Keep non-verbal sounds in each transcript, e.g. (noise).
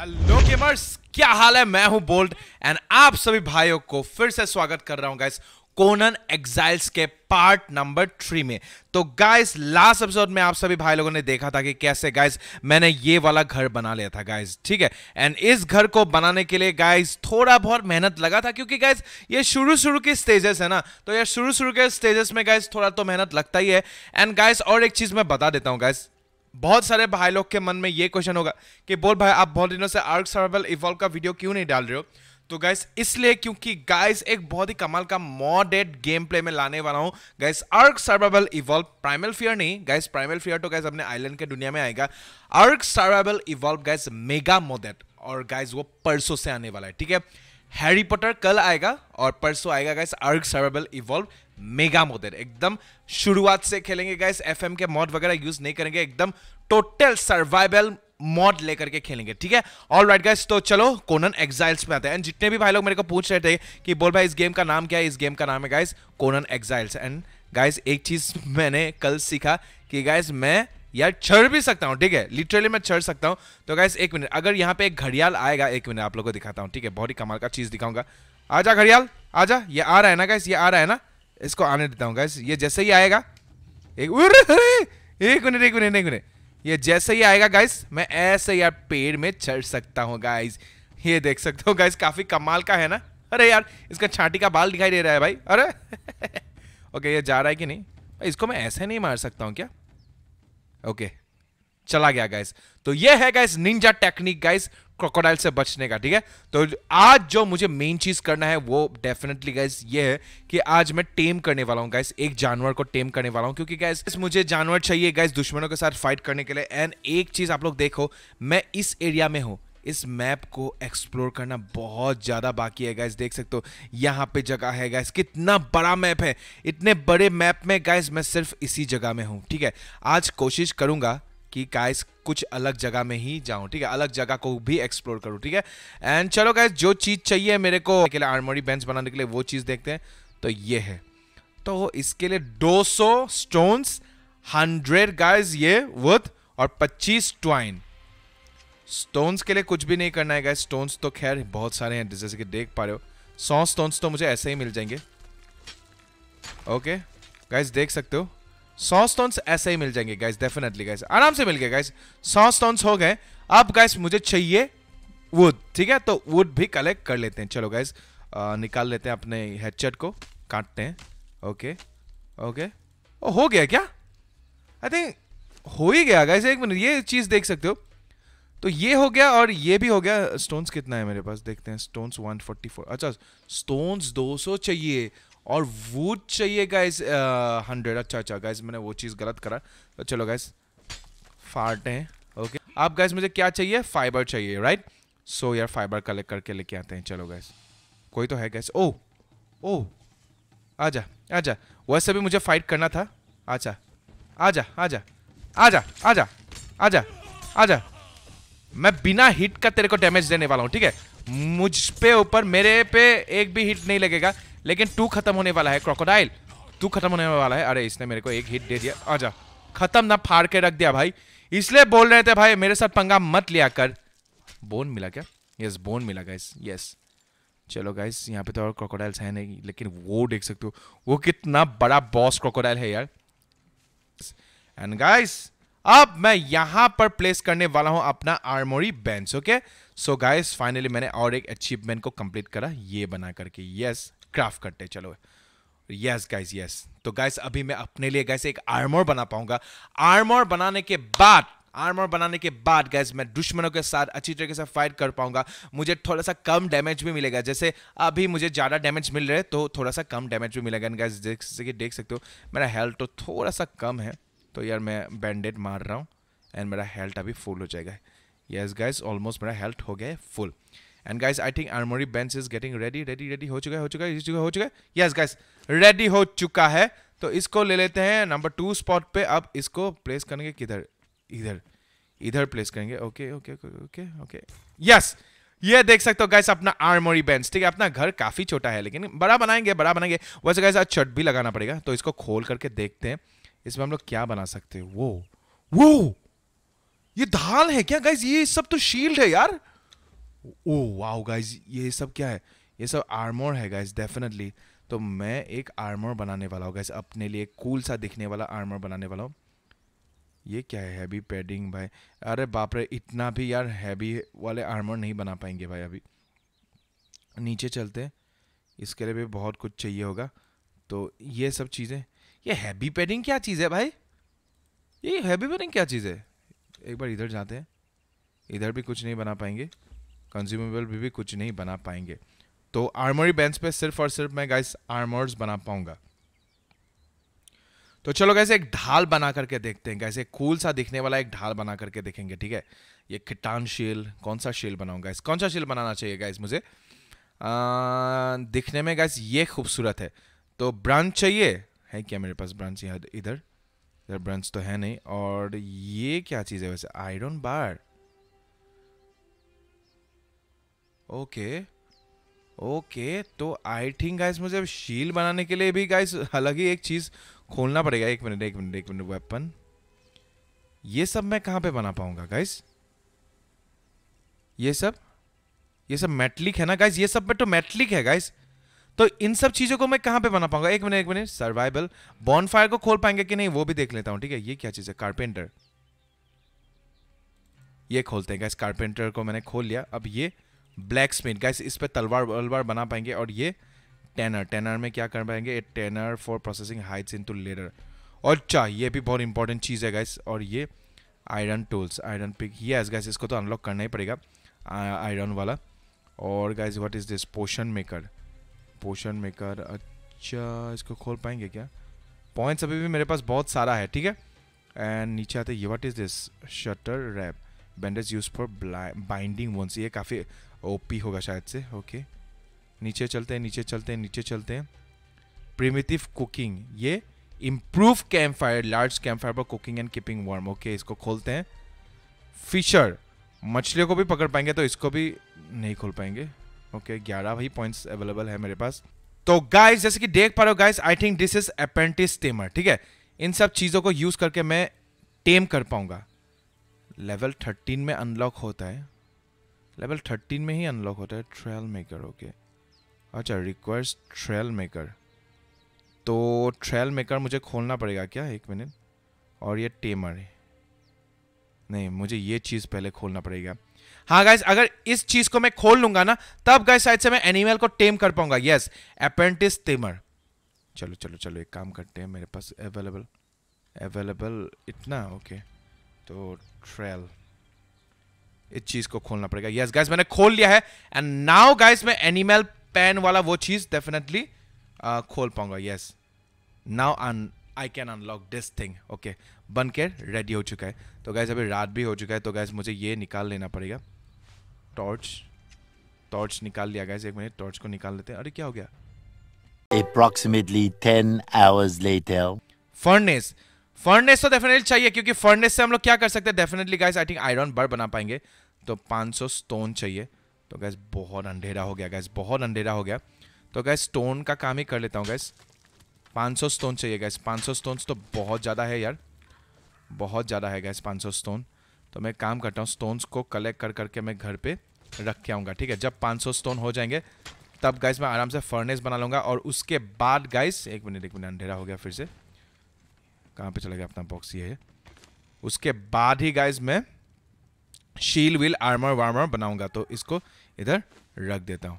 Hello gamers क्या हाल है मैं हूं बोल्ड एंड आप सभी भाइयों को फिर से स्वागत कर रहा हूं गाइस कोनन एक्साइल्स के पार्ट नंबर थ्री में तो गाइस लास्ट एपिसोड में आप सभी भाई लोगों ने देखा था कि कैसे गाइस मैंने ये वाला घर बना लिया था गाइस ठीक है एंड इस घर को बनाने के लिए गाइस थोड़ा बहुत मेहनत लगा था क्योंकि गाइस ये शुरू शुरू के स्टेजेस है ना तो ये शुरू शुरू के स्टेजेस में गाइस थोड़ा तो मेहनत लगता ही है एंड गाइस और एक चीज मैं बता देता हूँ गाइस बहुत सारे भाई लोग के मन में ये क्वेश्चन होगा कि बोल भाई आप बहुत दिनों से आर्क सर्वाइवल इवॉल्व का वीडियो क्यों नहीं डाल रहे हो तो गाइस इसलिए क्योंकि गाइस एक बहुत ही कमाल का मॉडेड गेम प्ले में लाने वाला हूँ guys Ark survival evolve primal fear नहीं गाइस प्राइमल फियर तो गाइस अपने आइलैंड के दुनिया में आएगा Ark survival evolve guys mega modded और गाइस वो परसों से आने वाला है ठीक है हैरी पॉटर कल आएगा और परसों आएगा गैस अर्ग सर्वेबल इवॉल्व मेगा मोदेर एकदम शुरुआत से खेलेंगे गैस एफ के मॉड वगैरह यूज नहीं करेंगे एकदम टोटल सर्वाइवल मॉड लेकर के खेलेंगे ठीक है ऑल राइट गैस तो चलो कोनन एक्साइल्स में आते हैं एंड जितने भी भाई लोग मेरे को पूछ रहे थे कि बोल भाई इस गेम का नाम क्या है इस गेम का नाम है guys Conan Exiles and guys एक चीज मैंने कल सीखा कि गाइस मैं यार छड़ भी सकता हूँ ठीक है लिटरली मैं छड़ सकता हूँ तो गैस एक मिनट अगर यहाँ पे एक घड़ियाल आएगा एक मिनट आप लोगों को दिखाता हूँ ठीक है बहुत ही कमाल का चीज़ दिखाऊंगा आ जा घड़ियाल आ जा ये आ रहा है ना गैस ये आ रहा है ना इसको आने देता हूँ गैस ये जैसे ही आएगा एक एक मिनट एक मिनट एक मिनट ये जैसे ही आएगा गाइस मैं ऐसे यार पेड़ में चढ़ सकता हूँ गाइस ये देख सकते हो गाइस काफ़ी कमाल का है ना अरे यार इसका छाटी का बाल दिखाई दे रहा है भाई अरे ओके (laughs) ये जा रहा है कि नहीं इसको मैं ऐसे नहीं मार सकता हूँ क्या ओके चला गया गाइस तो ये है guys ninja technique guys crocodile से बचने का ठीक है तो आज जो मुझे मेन चीज करना है वो डेफिनेटली गाइस ये है कि आज मैं टेम करने वाला हूँ गाइस एक जानवर को टेम करने वाला हूँ क्योंकि गाइस मुझे जानवर चाहिए गाइस दुश्मनों के साथ फाइट करने के लिए एंड एक चीज आप लोग देखो मैं इस एरिया में हूँ इस मैप को एक्सप्लोर करना बहुत ज़्यादा बाकी है गाइस देख सकते हो यहाँ पे जगह है गाइस कितना बड़ा मैप है इतने बड़े मैप में गाइस मैं सिर्फ इसी जगह में हूँ ठीक है आज कोशिश करूँगा कि गाइस कुछ अलग जगह में ही जाऊं ठीक है अलग जगह को भी एक्सप्लोर करूं ठीक है एंड चलो गाइस जो चीज़ चाहिए मेरे को के लिए आर्मोरी बेंच बनाने के लिए वो चीज़ देखते हैं तो ये है तो इसके लिए 200 स्टोन्स 100 गाइस ये वर्थ और 25 ट्वाइन स्टोन्स के लिए कुछ भी नहीं करना है गाइस स्टोन्स तो खैर बहुत सारे हैं जैसे कि देख पा रहे हो सौ स्टोन्स तो मुझे ऐसे ही मिल जाएंगे ओके गाइस देख सकते हो सौ स्टोन्स ऐसे ही मिल जाएंगे गाइस डेफिनेटली गाइस आराम से मिल गए गाइस सौ स्टोन्स हो गए अब गाइस मुझे चाहिए वुड ठीक है तो वुड भी कलेक्ट कर लेते हैं चलो गाइस निकाल लेते हैं अपने हेडचेट को काटते हैं ओके ओके ओ, हो गया क्या आई थिंक हो ही गया गाइस एक मिनट ये चीज़ देख सकते हो तो ये हो गया और ये भी हो गया स्टोन्स कितना है मेरे पास देखते हैं स्टोन्स 144 अच्छा स्टोन्स 200 चाहिए और वुड चाहिए गाइस हंड्रेड अच्छा अच्छा गाइस मैंने वो चीज़ गलत करा तो चलो गाइस फाटे हैं ओके आप गाइस मुझे क्या चाहिए फाइबर चाहिए राइट सो यार फाइबर कलेक्ट करके लेके आते हैं चलो गैस कोई तो है गैस ओ ओ आ जा वैसे भी मुझे फाइट करना था अच्छा आ आ आ जा जा जा आ जा आ जा आ जा मैं बिना हिट का तेरे को डैमेज देने वाला हूँ ठीक है मुझ पे ऊपर मेरे पे एक भी हिट नहीं लगेगा लेकिन टू खत्म होने वाला है क्रोकोडाइल टू खत्म होने वाला है अरे इसने मेरे को एक हिट दे दिया आजा खत्म ना फाड़ के रख दिया भाई इसलिए बोल रहे थे भाई मेरे साथ पंगा मत लिया कर बोन मिला क्या यस बोन मिला गाइस यस चलो गाइस यहाँ पे तो और क्रोकोडाइल्स हैं नहीं लेकिन वो देख सकते हो वो कितना बड़ा बॉस क्रोकोडाइल है यार एंड गाइस अब मैं यहां पर प्लेस करने वाला हूं अपना armoury bench okay so guys finally मैंने और एक अचीवमेंट को कंप्लीट करा ये बना करके यस क्राफ्ट करते चलो यस गाइस यस तो गाइस अभी मैं अपने लिए गाइस एक आर्मोर बना पाऊंगा आर्मोर बनाने के बाद आर्मर बनाने के बाद गैस मैं दुश्मनों के साथ अच्छी तरीके से फाइट कर पाऊंगा मुझे थोड़ा सा कम डैमेज भी मिलेगा जैसे अभी मुझे ज़्यादा डैमेज मिल रहा है तो थोड़ा सा कम डैमेज भी मिलेगा गैस जैसे कि देख सकते हो मेरा हेल्थ तो थोड़ा सा कम है तो यार मैं बैंडेड मार रहा हूँ एंड मेरा हेल्थ अभी फुल हो जाएगा यस गाइज ऑलमोस्ट मेरा हेल्थ हो गया है full and guys I think armoury bench is getting ready ready ready हो चुका है हो चुका है हो चुका है यस गाइज रेडी हो चुका है तो इसको ले लेते हैं नंबर टू स्पॉट पे अब इसको प्लेस करेंगे किधर इधर इधर प्लेस करेंगे okay okay okay okay yes ये देख सकते हो गैस अपना आर्मोरी बेंच ठीक है अपना घर काफी छोटा है लेकिन बड़ा बनाएंगे बड़ा बनाएंगे वैसे गैस आज छट भी लगाना पड़ेगा तो इसको खोल करके देखते हैं इसमें हम लोग क्या बना सकते हैं वो वो ये ढाल है क्या गाइज ये सब तो शील्ड है यार ओ वाह गाइज ये सब क्या है ये सब आर्मोर है गाइज डेफिनेटली तो मैं एक आर्मोर बनाने वाला हूँ गाइज अपने लिए कूल सा दिखने वाला आर्मोर बनाने वाला हूँ ये क्या है हैवी पैडिंग भाई अरे बाप रे इतना भी यार हैवी वाले आर्मर नहीं बना पाएंगे भाई अभी नीचे चलते हैं इसके लिए भी बहुत कुछ चाहिए होगा तो ये सब चीज़ें ये हैवी पैडिंग क्या चीज़ है भाई ये हैवी पैडिंग क्या चीज़ है एक बार इधर जाते हैं इधर भी कुछ नहीं बना पाएंगे कंज्यूमेबल भी, भी कुछ नहीं बना पाएंगे तो आर्मोरी बेंच पे सिर्फ और सिर्फ मैं गाइस आर्मर्स बना पाऊंगा तो चलो गैसे एक ढाल बना करके देखते हैं गैसे कूल सा दिखने वाला एक ढाल बना करके देखेंगे ठीक है ये किटान शील कौन सा शील बनाऊंगा गैस कौन सा शील बनाना चाहिए गैस मुझे आ, अं, दिखने में गैस ये खूबसूरत है तो ब्रांच चाहिए है क्या मेरे पास ब्रांच यहाँ इधर इधर ब्रांच तो है नहीं और ये क्या चीज़ है वैसे आयरन बार ओके ओके तो आई थिंक गाइस मुझे अब शील बनाने के लिए भी गाइस अलग ही एक चीज़ खोलना पड़ेगा एक मिनट एक मिनट एक मिनट वेपन ये सब मैं कहाँ पे बना पाऊंगा गाइस ये सब ये सब मेटलिक है ना गाइस ये सब में तो मेटलिक है गाइस तो इन सब चीज़ों को मैं कहां पे बना पाऊंगा एक मिनट एक मिनट सर्वाइवल बॉनफायर को खोल पाएंगे कि नहीं वो भी देख लेता हूं ठीक है ये क्या चीज़ है कारपेंटर ये खोलते हैं गैस कारपेंटर को मैंने खोल लिया अब ये ब्लैक स्मिथ गैस इस पर तलवार वलवार बना पाएंगे और ये टेनर टेनर में क्या कर पाएंगे tanner for processing hides into leather और अच्छा ये भी बहुत इंपॉर्टेंट चीज़ है गैस और ये आयरन टूल्स आयरन पिक ये एस गैस इसको तो अनलॉक करना ही पड़ेगा आयरन वाला और guys what is this potion maker potion maker अच्छा इसको खोल पाएंगे क्या पॉइंट्स अभी भी मेरे पास बहुत सारा है ठीक है एंड नीचे आते ये what is this shutter wrap bandage use for binding wounds ये काफ़ी ओपी होगा शायद से ओके नीचे चलते हैं नीचे चलते हैं नीचे चलते हैं प्रिमिटिव कुकिंग ये improve camp fire large camp fire पर cooking and keeping warm okay इसको खोलते हैं फिशर मछलियों को भी पकड़ पाएंगे तो इसको भी नहीं खोल पाएंगे ओके ग्यारह भाई पॉइंट्स अवेलेबल है मेरे पास तो गाइस जैसे कि देख पा रहे हो guys I think this is apprentice tamer ठीक है इन सब चीज़ों को यूज़ करके मैं टेम कर पाऊंगा लेवल थर्टीन में अनलॉक होता है लेवल थर्टीन में ही अनलॉक होता है ट्रेल मेकर ओके अच्छा रिक्वायर्स ट्रेल मेकर तो ट्रेल मेकर मुझे खोलना पड़ेगा क्या एक मिनट और ये टेमर है नहीं मुझे ये चीज़ पहले खोलना पड़ेगा हाँ गाइज अगर इस चीज को मैं खोल लूंगा ना तब गाइस शायद से मैं एनिमल को टेम कर पाऊंगा यस अप्रेंटिस टेमर चलो चलो चलो एक काम करते हैं मेरे पास अवेलेबल अवेलेबल इतना ओके okay. तो ट्रेल इस चीज को खोलना पड़ेगा यस गाइस गाइज मैंने खोल लिया है एंड नाउ गाइज मैं एनिमल पेन वाला वो चीज डेफिनेटली uh, खोल पाऊंगा yes now I can unlock this thing okay बनकर रेडी हो चुका है तो गैस अभी रात भी हो चुका है तो गैस मुझे ये निकाल लेना पड़ेगा टॉर्च टॉर्च निकाल लिया गया एक मिनट टॉर्च को निकाल लेते हैं अरे क्या हो गया approximately ten hours later furnace furnace तो डेफिनेटली चाहिए क्योंकि फर्नेस से हम लोग क्या कर सकते हैं definitely guys I think iron bar बना पाएंगे तो 500 स्टोन चाहिए तो गैस बहुत अंधेरा हो गया गैस बहुत अंधेरा हो गया तो गैस स्टोन का काम ही कर लेता हूँ गैस 500 स्टोन चाहिए गैस 500 स्टोन्स तो बहुत ज़्यादा है यार बहुत ज़्यादा है गैस 500 स्टोन तो मैं काम करता हूँ स्टोन्स को कलेक्ट कर करके मैं घर पे रख के आऊँगा ठीक है जब 500 स्टोन हो जाएंगे तब गाइस मैं आराम से फर्नेस बना लूँगा और उसके बाद गाइस एक मिनट एक मिनट अंधेरा हो गया फिर से कहाँ पे चला गया अपना बॉक्स ये है उसके बाद ही गाइस मैं शील विल आर्मर वार्मर बनाऊंगा तो इसको इधर रख देता हूँ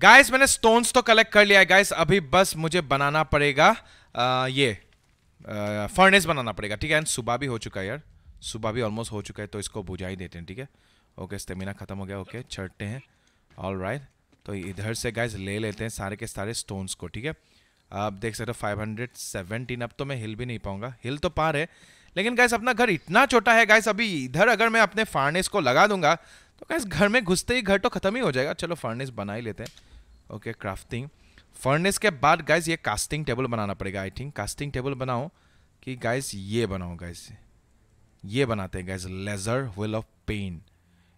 गाइस मैंने स्टोन्स तो कलेक्ट कर लिया है गाइस अभी बस मुझे बनाना पड़ेगा आ, ये फर्नेस uh, बनाना पड़ेगा ठीक है एंड सुबह भी हो चुका है यार सुबह भी ऑलमोस्ट हो चुका है तो इसको बुझा ही देते हैं ठीक है ओके स्टेमिना ख़त्म हो गया ओके छटते हैं ऑल राइट तो इधर से गाइज ले लेते हैं सारे के सारे स्टोन्स को ठीक है आप देख सकते हो फाइव हंड्रेड सेवेंटीन अब तो मैं हिल भी नहीं पाऊंगा हिल तो पार है लेकिन गैस अपना घर इतना छोटा है गैस अभी इधर अगर मैं अपने फार्नेस को लगा दूंगा तो गैस घर में घुसते ही घर तो ख़त्म ही हो जाएगा चलो फार्नेस बना ही लेते हैं ओके क्राफ्टिंग फर्नेस के बाद गाइज ये कास्टिंग टेबल बनाना पड़ेगा आई थिंक कास्टिंग टेबल बनाओ कि गाइज ये बनाओ गाइज ये बनाते हैं guys lesser wheel of pain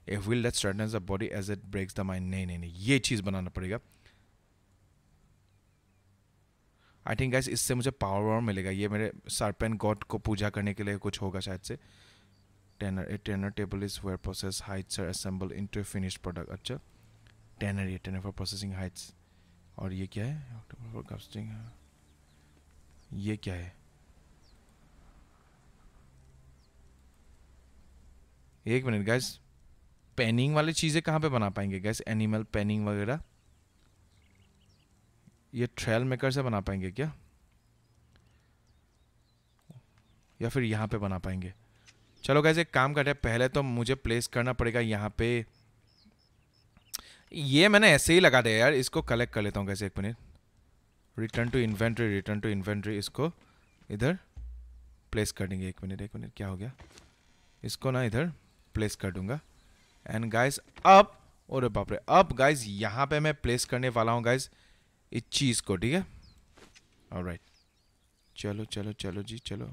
a wheel that straightens the body as it breaks the mind नहीं नहीं नहीं ये चीज़ बनाना पड़ेगा आई थिंक गाइज इससे मुझे पावर वावर मिलेगा ये मेरे सरपेन गॉड को पूजा करने के लिए कुछ होगा शायद से tanner a tanner table is where process hides are assemble into finished product अच्छा टेनर ये टेनर फॉर प्रोसेसिंग हाइट्स और ये क्या है ऑक्टोबर फॉर कास्टिंग ये क्या है एक मिनट गैस पेनिंग वाली चीज़ें कहाँ पे बना पाएंगे गैस एनिमल पेनिंग वगैरह ये ट्रेल मेकर से बना पाएंगे क्या या फिर यहाँ पे बना पाएंगे चलो गैस एक काम करते हैं पहले तो मुझे प्लेस करना पड़ेगा यहाँ पे ये मैंने ऐसे ही लगा दिया यार इसको कलेक्ट कर लेता हूँ कैसे एक minute return to inventory return to inventory इसको इधर प्लेस कर देंगे एक मिनट एक मिनट क्या हो गया इसको ना इधर प्लेस कर दूंगा एंड गाइस अब और बाप रे अब गाइस यहाँ पे मैं प्लेस करने वाला हूँ गाइस इस चीज़ को ठीक है राइट चलो चलो चलो जी चलो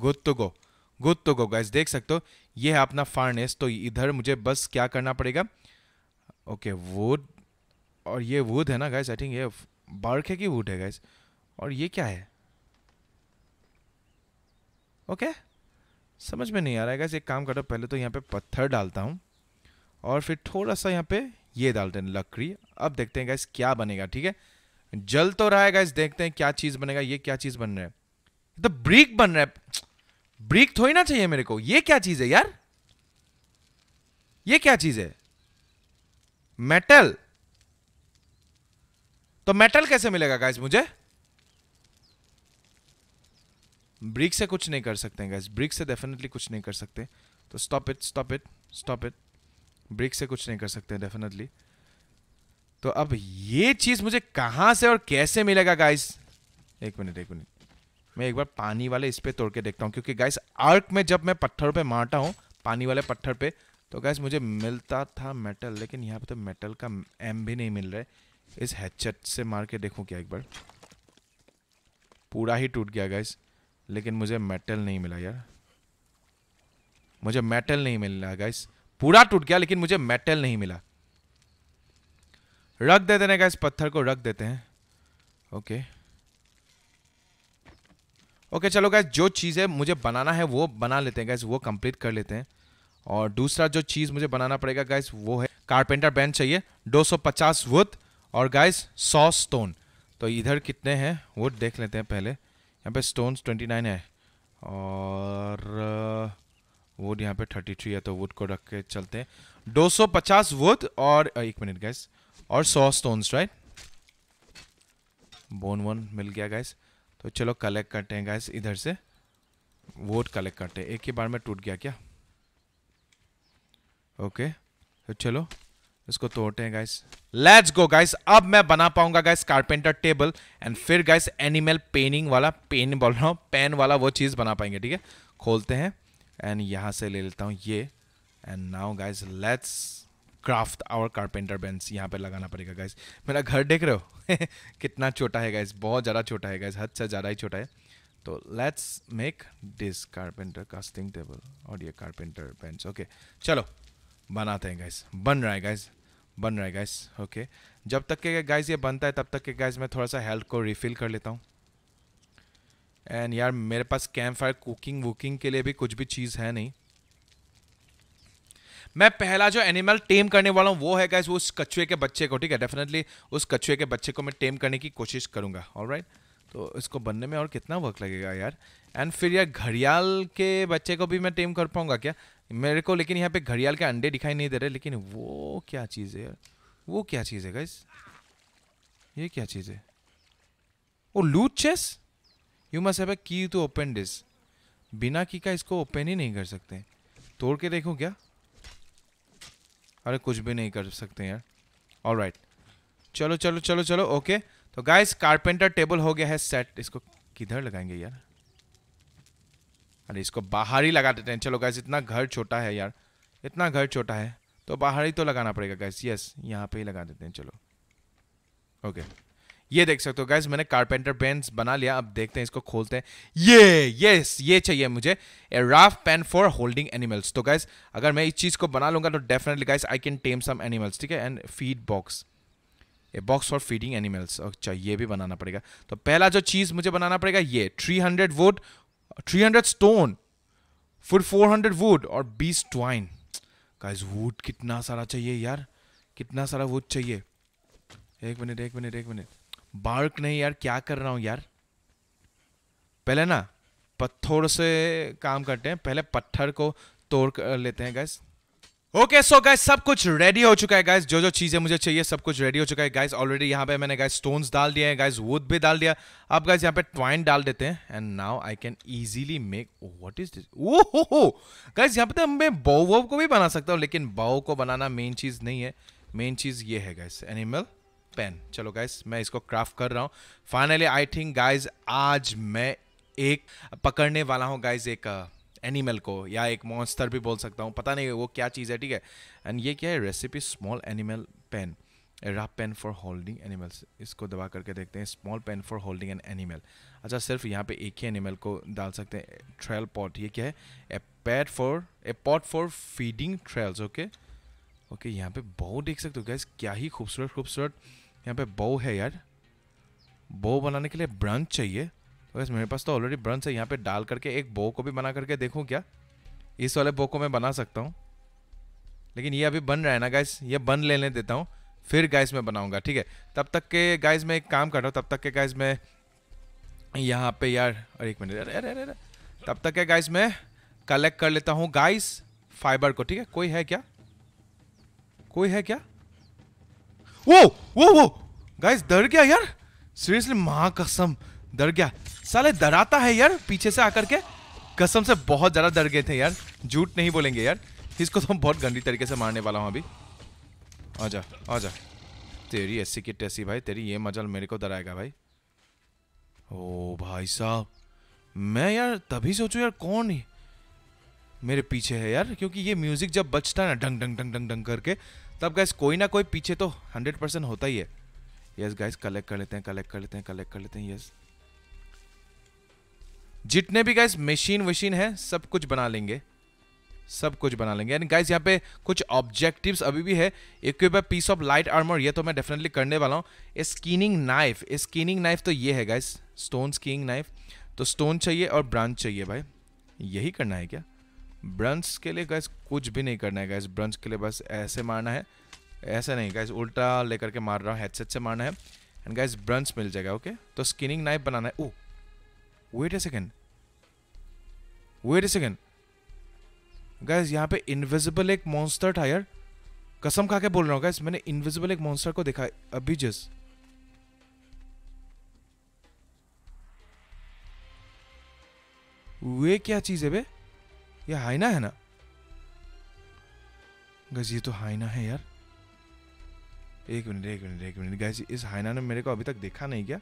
गुड टू गो गुड तो गो गाइस देख सकते हो ये है अपना फारनेस तो इधर मुझे बस क्या करना पड़ेगा ओके वुड और ये वुड है ना गाइस आई थिंक ये बर्क है कि वुड है गाइस और ये क्या है ओके समझ में नहीं आ रहा है गाइस एक काम करो पहले तो यहाँ पे पत्थर डालता हूँ और फिर थोड़ा सा यहाँ पे ये डालते हैं लकड़ी अब देखते हैं गाइस क्या बनेगा ठीक है जल तो रहा है गाइस देखते हैं क्या चीज़ बनेगा ये क्या चीज़ बन रहा है तो ब्रिक बन रहा है ब्रिक थोड़ी ना चाहिए मेरे को ये क्या चीज है यार ये क्या चीज है मेटल तो मेटल कैसे मिलेगा गाइस मुझे ब्रिक से कुछ नहीं कर सकते गाइस ब्रिक से डेफिनेटली कुछ नहीं कर सकते तो stop it stop it stop it brick से कुछ नहीं कर सकते डेफिनेटली तो अब ये चीज मुझे कहां से और कैसे मिलेगा गाइस एक मिनट एक मिनट मैं एक बार पानी वाले इस पर तोड़ के देखता हूँ क्योंकि गैस आर्क में जब मैं पत्थर पे मारता हूँ पानी वाले पत्थर पे तो गैस मुझे मिलता था मेटल लेकिन यहाँ पे तो मेटल का एम भी नहीं मिल रहा है इस हैचट से मार के देखूँ क्या एक बार पूरा ही टूट गया गैस लेकिन मुझे मेटल नहीं मिला यार मुझे मेटल नहीं मिल रहा गैस पूरा टूट गया लेकिन मुझे मेटल नहीं मिला रख देते हैं गाइस पत्थर को रख देते हैं ओके okay. ओके चलो गैस जो चीज़ें मुझे बनाना है वो बना लेते हैं गैस वो कंप्लीट कर लेते हैं और दूसरा जो चीज़ मुझे बनाना पड़ेगा गैस वो है कारपेंटर बेंच चाहिए 250 वुड और गैस 100 स्टोन तो इधर कितने हैं वो देख लेते हैं पहले यहाँ पे स्टोन 29 है और वो uh, यहाँ पे 33 है तो वुड को रख के चलते हैं दो सौ और uh, एक मिनट गैस और सौ स्टोन्स राइट बोन वन मिल गया गैस तो चलो कलेक्ट करते हैं गाइस इधर से वोट कलेक्ट करते हैं एक ही बार में टूट गया क्या ओके तो चलो इसको तोड़ते हैं गाइस लेट्स गो गाइस अब मैं बना पाऊंगा गाइस कारपेंटर टेबल एंड फिर गाइस एनिमल पेनिंग वाला पेन बोल रहा हूँ पेन वाला वो चीज़ बना पाएंगे ठीक है खोलते हैं एंड यहाँ से ले लेता हूँ ये and now guys let's craft our carpenter bench यहाँ पे लगाना पड़ेगा गैस मेरा घर देख रहे हो (laughs) कितना छोटा है गैस बहुत ज़्यादा छोटा है गैस हद से ज़्यादा ही छोटा है तो let's make this carpenter casting table और ये कारपेंटर बेंच ओके चलो बनाते हैं गैस बन रहा है गैस बन रहा है गैस ओके जब तक के गैस ये बनता है तब तक के गैस मैं थोड़ा सा हेल्थ को रिफ़िल कर लेता हूँ एंड यार मेरे पास कैंप फायर कुकिंग वुकिंग के लिए भी कुछ भी चीज़ है नहीं मैं पहला जो एनिमल टेम करने वाला हूँ वो है गैस उस कछुए के बच्चे को ठीक है डेफिनेटली उस कछुए के बच्चे को मैं टेम करने की कोशिश करूँगा और राइट तो इसको बनने में और कितना वर्क लगेगा यार एंड फिर यार घड़ियाल के बच्चे को भी मैं टेम कर पाऊँगा क्या मेरे को लेकिन यहाँ पे घड़ियाल के अंडे दिखाई नहीं दे रहे लेकिन वो क्या चीज़ है यार वो क्या चीज़ है गैस ये क्या चीज़ है वो लूट चेस यू मस्ट है की टू ओपन डिस बिना की का इसको ओपन ही नहीं कर सकते तोड़ के देखूँ क्या अरे कुछ भी नहीं कर सकते यार और राइट चलो चलो चलो चलो ओके तो गाइस कारपेंटर टेबल हो गया है सेट इसको किधर लगाएंगे यार अरे इसको बाहर ही लगा देते हैं चलो गाइस इतना घर छोटा है यार इतना घर छोटा है तो बाहर ही तो लगाना पड़ेगा गाइस यस यहाँ पे ही लगा देते हैं चलो ओके ये देख सकते हो गाइज मैंने कारपेंटर बेंच बना लिया अब देखते हैं इसको खोलते हैं ये यस ये चाहिए मुझे a rough pen for holding animals तो गाइज अगर मैं इस चीज़ को बना लूंगा तो definitely guys I can tame some animals ठीक है and feed box a box for feeding animals अच्छा ये भी बनाना पड़ेगा तो पहला जो चीज़ मुझे बनाना पड़ेगा ये 300 वुड 300 स्टोन फिर 400 वुड और 20 ट्वाइन गाइज वुड कितना सारा चाहिए यार कितना सारा वुड चाहिए एक मिनट एक मिनट एक मिनट बार्क नहीं यार क्या कर रहा हूँ यार पहले ना पत्थर से काम करते हैं पहले पत्थर को तोड़ कर लेते हैं गैस ओके सो गाइस सब कुछ रेडी हो चुका है गाइस जो जो चीज़ें मुझे चाहिए सब कुछ रेडी हो चुका है गाइस ऑलरेडी यहाँ पे मैंने गाइस स्टोन्स डाल दिए हैं गाइस वुड भी डाल दिया अब गाइस यहाँ पे ट्वाइन डाल देते हैं and now I can easily make what is this oh हो हो गाइस यहाँ पे तो मैं बो को भी बना सकता हूँ लेकिन बो को बनाना मेन चीज़ नहीं है मेन चीज़ ये है गाइस एनिमल पेन चलो गाइस मैं इसको क्राफ्ट कर रहा हूँ फाइनली आई थिंक गाइज आज मैं एक पकड़ने वाला हूँ गाइज एक एनिमल uh, को या एक मॉन्स्टर भी बोल सकता हूँ पता नहीं वो क्या चीज़ है ठीक है एंड ये क्या है recipe small animal pen rough pen for holding animals इसको दबा करके देखते हैं small pen for holding an animal अच्छा सिर्फ यहाँ पे एक ही एनिमल को डाल सकते हैं ट्रेल पॉट ये क्या है a pot for a pot for feeding thralls okay okay यहाँ पे बहुत देख सकते हो गैस क्या ही खूबसूरत खूबसूरत यहाँ पे बो है यार बो बनाने के लिए ब्रंच चाहिए तो बस मेरे पास तो ऑलरेडी ब्रंच है यहाँ पे डाल करके एक बो को भी बना करके देखूँ क्या इस वाले बो को मैं बना सकता हूँ लेकिन ये अभी बन रहा है ना गैस ये बन लेने देता हूँ फिर गैस में बनाऊँगा ठीक है तब तक के गैस में एक काम कर रहा हूँ तब तक के गैस मैं यहाँ पे यार और एक मिनट अरे अरे अरे तब तक के गैस में कलेक्ट कर लेता हूँ गाइस फाइबर को ठीक है कोई है क्या कोई है क्या वो वो वो गाइस डर गया यार सीरियसली माँ कसम डर गया साले डराता है यार पीछे से आकर के कसम से बहुत ज़्यादा डर गए थे यार झूठ नहीं बोलेंगे यार इसको तो बहुत गंदी तरीके से मारने वाला हूँ अभी आजा आजा तेरी ऐसी की टैसी भाई तेरी ये मजल मेरे को डराएगा भाई ओ भाई साहब मैं यार तभी सोचू यार कौन है मेरे पीछे है यार क्योंकि ये म्यूज़िक जब बजता है ना डंग डंग डंग डंग डंग करके तब गैस कोई ना कोई पीछे तो हंड्रेड परसेंट होता ही है यस गैस कलेक्ट कर लेते हैं कलेक्ट कर लेते हैं कलेक्ट कर लेते हैं यस जितने भी गैस मशीन वशीन है सब कुछ बना लेंगे सब कुछ बना लेंगे एंड गाइस यहाँ पे कुछ ऑब्जेक्टिव्स अभी भी है एक पीस ऑफ लाइट आर्मर ये तो मैं डेफिनेटली करने वाला हूँ स्कीनिंग नाइफ स्कीनिंग नाइफ तो ये है गाइस स्टोन स्कीनिंग नाइफ तो स्टोन चाहिए और ब्रांच चाहिए भाई यही करना है क्या ब्रंच के लिए गैस कुछ भी नहीं करना है गैस ब्रंच के लिए बस ऐसे मारना है ऐसा नहीं गैस उल्टा लेकर के मार रहा हूँ हेडसेट से मारना है एंड गैस ब्रंच मिल जाएगा ओके तो स्किनिंग नाइफ बनाना है oh wait a second wait a second guys यहाँ पे इनविजिबल एक मॉन्स्टर था यार कसम खा के बोल रहा हूँ गैस मैंने इनविजिबल एक मॉन्स्टर को देखा अभी जस्ट वे क्या चीज़ है बे ये हाइना है ना गज ये तो हाइना है यार एक मिनट एक मिनट एक मिनट गैस इस हाइना ने मेरे को अभी तक देखा नहीं क्या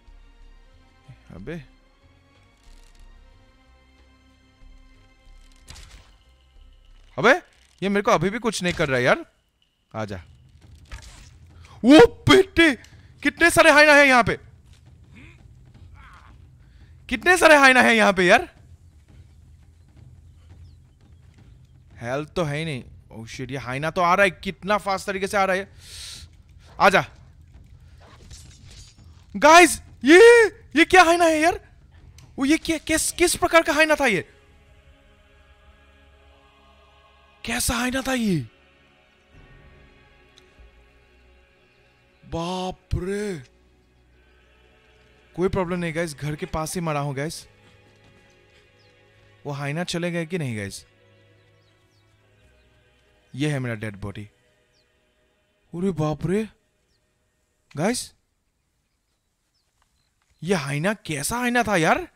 अबे अबे ये मेरे को अभी भी कुछ नहीं कर रहा है यार जा वो बेटे कितने सारे हाइना है यहाँ पे कितने सारे हाइना है यहाँ पे यार हेल्थ तो है ही नहीं ओह oh शिट ये हाइना तो आ रहा है कितना फास्ट तरीके से आ रहा है आजा गाइस ये ये क्या हाइना है यार वो oh, ये क्या किस किस प्रकार का हाइना था ये कैसा हाइना था ये बाप रे कोई प्रॉब्लम नहीं गाइस घर के पास ही मरा हूं गाइस वो हाइना चले गए कि नहीं गाइस ये है मेरा डेड बॉडी अरे बाप रे गाइस ये हाइना कैसा हाइना था यार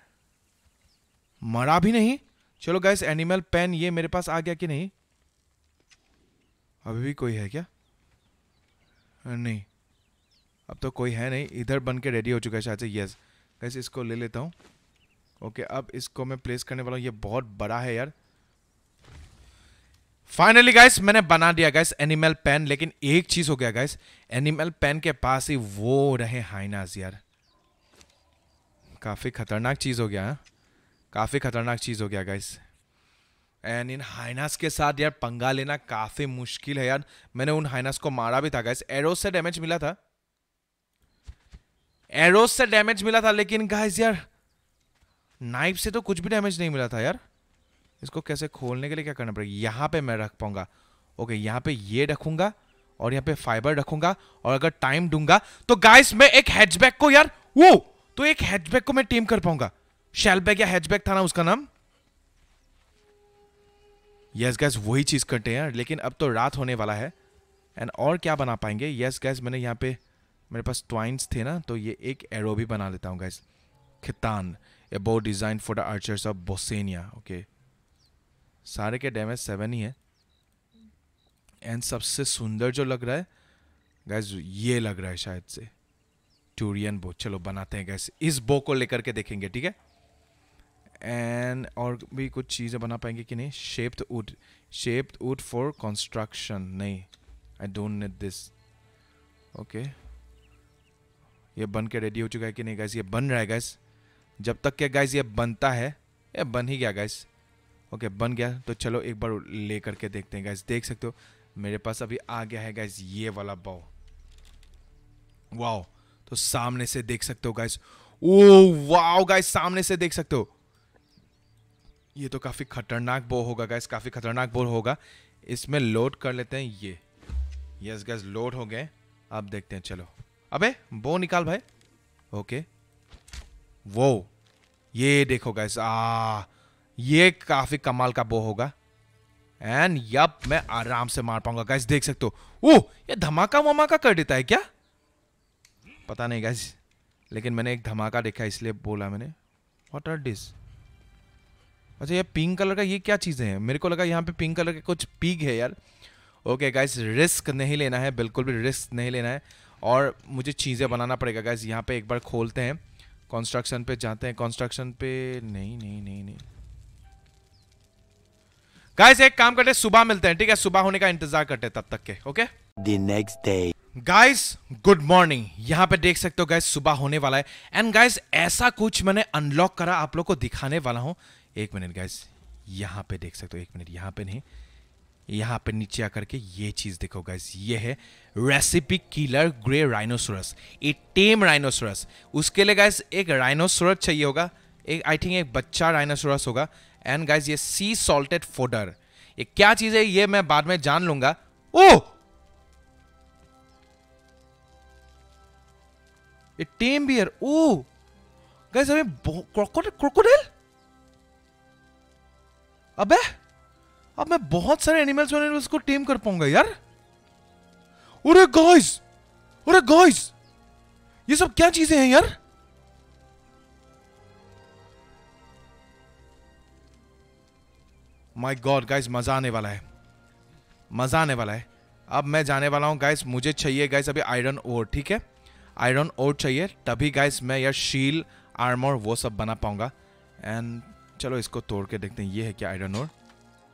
मरा भी नहीं चलो गाइस एनिमल पेन ये मेरे पास आ गया कि नहीं अभी भी कोई है क्या नहीं अब तो कोई है नहीं इधर बन के रेडी हो चुका है शायद से यस गाइस इसको ले लेता हूँ ओके अब इसको मैं प्लेस करने वाला हूँ ये बहुत बड़ा है यार फाइनली गाइस मैंने बना दिया गाइस एनिमल पेन लेकिन एक चीज हो गया गाइस एनिमल पेन के पास ही वो रहे हाइनाज यार काफ़ी खतरनाक चीज़ हो गया हाँ? काफ़ी खतरनाक चीज़ हो गया गाइस एंड इन हाइनास के साथ यार पंगा लेना काफ़ी मुश्किल है यार मैंने उन हाइनास को मारा भी था गाइस एरो से डैमेज मिला था एरो से डैमेज मिला था लेकिन गाइस यार नाइफ से तो कुछ भी डैमेज नहीं मिला था यार इसको कैसे खोलने के लिए क्या करना पड़ेगा यहाँ पे मैं रख पाऊंगा ओके यहाँ पे ये रखूंगा और यहाँ पे फाइबर रखूंगा और अगर टाइम दूंगा तो गाइस मैं एक हैचबैक को यार वो तो एक हैचबैक को मैं टीम कर पाऊंगा शेल बैग या हैचबैक था ना उसका नाम यस गैस वही चीज करते हैं लेकिन अब तो रात होने वाला है एंड और क्या बना पाएंगे यस गैस मैंने यहाँ पे मेरे पास ट्वाइंस थे ना तो ये एक एरो भी बना लेता हूँ gas Khitan a bow design for the archers of Bossonia okay सारे के डैमेज सेवन ही है एंड सबसे सुंदर जो लग रहा है गैस ये लग रहा है शायद से टूरियन बो चलो बनाते हैं गैस इस बो को लेकर के देखेंगे ठीक है एंड और भी कुछ चीज़ें बना पाएंगे कि नहीं shaped wood shaped wood for construction नहीं I don't need this okay ये बन के रेडी हो चुका है कि नहीं गैस ये बन रहा है गैस जब तक के गैस ये बनता है ये बन ही गया गैस ओके बन गया तो चलो एक बार ले करके देखते हैं गैस देख सकते हो मेरे पास अभी आ गया है गैस ये वाला बो वाओ तो सामने से देख सकते हो गैस ओ वाओ गैस सामने से देख सकते हो ये तो काफ़ी खतरनाक बो होगा गैस काफ़ी खतरनाक बो होगा इसमें लोड कर लेते हैं ये यस गैस लोड हो गए अब देखते हैं चलो अबे बो निकाल भाई ओके वो ये देखो गैस आ ये काफी कमाल का बो होगा एंड यप मैं आराम से मार पाऊंगा गैस देख सकते हो ओ ये धमाका वमाका कर देता है क्या पता नहीं गैस लेकिन मैंने एक धमाका देखा इसलिए बोला मैंने वॉट आर डिस अच्छा ये पिंक कलर का ये क्या चीज़ें हैं मेरे को लगा यहाँ पे पिंक कलर के कुछ पिग है यार ओके गाइस रिस्क नहीं लेना है बिल्कुल भी रिस्क नहीं लेना है और मुझे चीज़ें बनाना पड़ेगा गाइस यहाँ पे एक बार खोलते हैं कंस्ट्रक्शन पे जाते हैं कंस्ट्रक्शन पे नहीं नहीं नहीं नहीं गाइस एक काम करते सुबह मिलते हैं ठीक है सुबह होने का इंतजार करते तब तक के okay the next day guys good morning यहाँ पे देख सकते हो गाइस सुबह होने वाला है एंड गाइस ऐसा कुछ मैंने अनलॉक करा आप लोग को दिखाने वाला हूँ एक मिनट गाइस यहाँ पे देख सकते हो एक मिनट यहाँ पे नहीं यहाँ पे नीचे आकर के ये चीज़ देखो गाइस ये है recipe killer grey rhinoceros a tame rhinoceros उसके लिए गाइस एक राइनोसोरस चाहिए होगा एक आई थिंक एक बच्चा राइनोसोरस होगा एंड गाइज ये सी सॉल्टेड फोडर ये क्या चीज है ये मैं बाद में जान लूंगा ओ ये टेम बियर ओ गाइज अभी क्रोकोडाइल क्रोकोडाइल अबे अब मैं बहुत सारे एनिमल्स एनिमल्स को टेम कर पाऊंगा यार अरे गाइस अरे गाइस ये सब क्या चीजें हैं यार माई गॉड गाइस मज़ा आने वाला है मज़ा आने वाला है अब मैं जाने वाला हूँ गाइस मुझे चाहिए गाइस अभी आयरन ओर ठीक है आयरन ओर चाहिए तभी गाइस मैं यार शील आर्मर वो सब बना पाऊँगा एंड चलो इसको तोड़ के देखते हैं ये है क्या आयरन ओर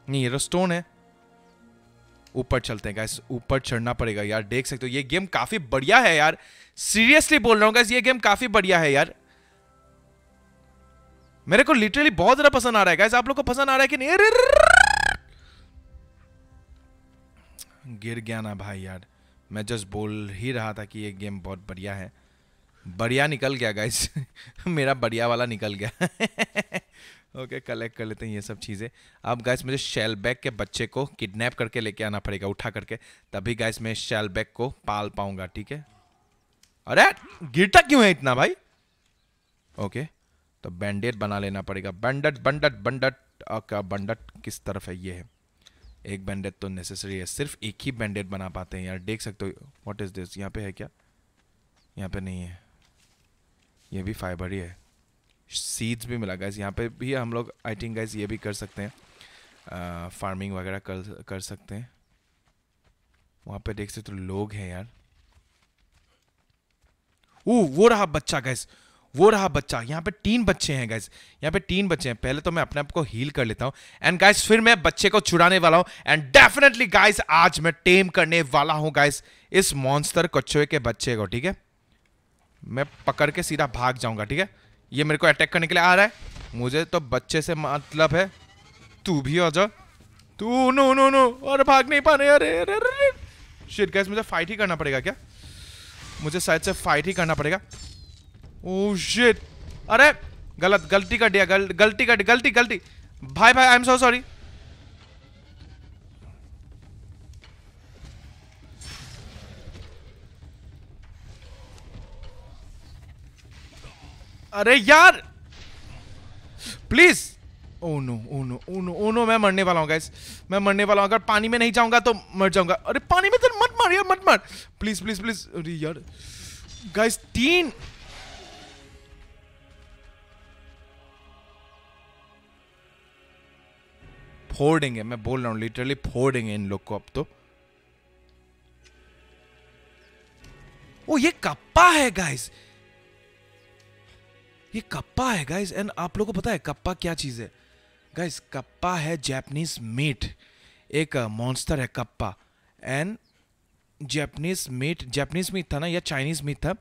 नहीं ये तो स्टोन है ऊपर चलते हैं गाइस ऊपर चढ़ना पड़ेगा यार देख सकते हो ये गेम काफ़ी बढ़िया है यार सीरियसली बोल रहा हूँ गाइस ये गेम काफ़ी बढ़िया है यार मेरे को लिटरली बहुत ज्यादा पसंद आ रहा है गाइस आप लोग को पसंद आ रहा है कि नहीं गिर गया ना भाई यार मैं जस्ट बोल ही रहा था कि ये गेम बहुत बढ़िया है बढ़िया निकल गया गाइस (laughs) मेरा बढ़िया वाला निकल गया ओके (laughs) okay, कलेक्ट कर लेते हैं ये सब चीज़ें अब गाइस मुझे बैग के बच्चे को किडनैप करके लेके आना पड़ेगा उठा करके तभी गाइस मैं शेल बैग को पाल पाऊंगा ठीक है अरे गिरता क्यों है इतना भाई ओके okay. तो बैंडेड बना लेना पड़ेगा बैंडेड बंडट बंडट का बंडट किस तरफ है ये है एक बैंडेड तो नेसेसरी है सिर्फ एक ही बैंडेड बना पाते हैं यार देख सकते हो व्हाट इज़ दिस यहाँ पे है क्या यहाँ पे नहीं है ये भी फाइबर ही है सीड्स भी मिला गैस यहाँ पे भी हम लोग आई थिंक गैस ये भी कर सकते हैं आ, फार्मिंग वगैरह कर कर सकते हैं वहाँ पे देख सकते तो लोग हैं यार ओ वो रहा बच्चा गैस वो रहा बच्चा यहाँ पे तीन बच्चे हैं गाइस यहाँ पे तीन बच्चे हैं पहले तो मैं अपने आप को हील कर लेता हूँ एंड गाइस फिर मैं बच्चे को चुराने वाला हूँ एंड डेफिनेटली गाइस आज मैं टेम करने वाला हूँ गाइस इस मॉन्स्टर कछुए के बच्चे को ठीक है मैं पकड़ के सीधा भाग जाऊँगा ठीक है ये मेरे को अटैक करने के लिए आ रहा है मुझे तो बच्चे से मतलब है तू भी आ जा तू नो नो नो और भाग नहीं पा रहे अरे अरे अरे शिट गाइस मुझे फाइट ही करना पड़ेगा क्या मुझे शायद से फाइट ही करना पड़ेगा ओह oh, शिट अरे गलत गलती कर दिया गल, गलती कर गलती गलती भाई भाई आई एम सो सॉरी अरे यार please oh no oh no oh no oh no मैं मरने वाला हूँ गैस मैं मरने वाला हूँ अगर पानी में नहीं जाऊंगा तो मर जाऊंगा अरे पानी में तो मत मार यार मत मार प्लीज प्लीज प्लीज अरे यार गैस तीन फोड़ देंगे मैं बोल रहा हूँ लिटरली फोड़ देंगे इन लोग को अब तो ओ ये कप्पा है गाइस ये कप्पा है गाइस एंड आप लोगों को पता है कप्पा क्या चीज़ है गाइस कप्पा है जैपनीज मीट एक मॉन्स्टर है kappa and Japanese meat Japanese meat था ना या चाइनीज मीट था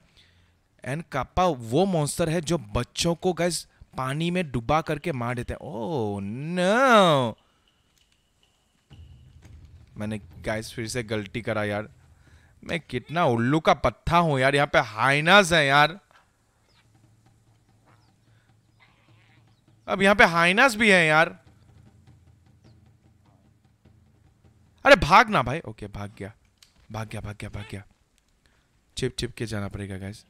एंड कप्पा वो मॉन्स्टर है जो बच्चों को गाइस पानी में डुबा करके मार देते हैं ओ oh, नो मैंने गाइस फिर से गलती करा यार मैं कितना उल्लू का पत्था हूं यार यहाँ पे हाइनास है यार अब यहाँ पे हाइनास भी है यार अरे भाग ना भाई ओके भाग गया भाग गया भाग गया भाग गया चिप चिप के जाना पड़ेगा गैस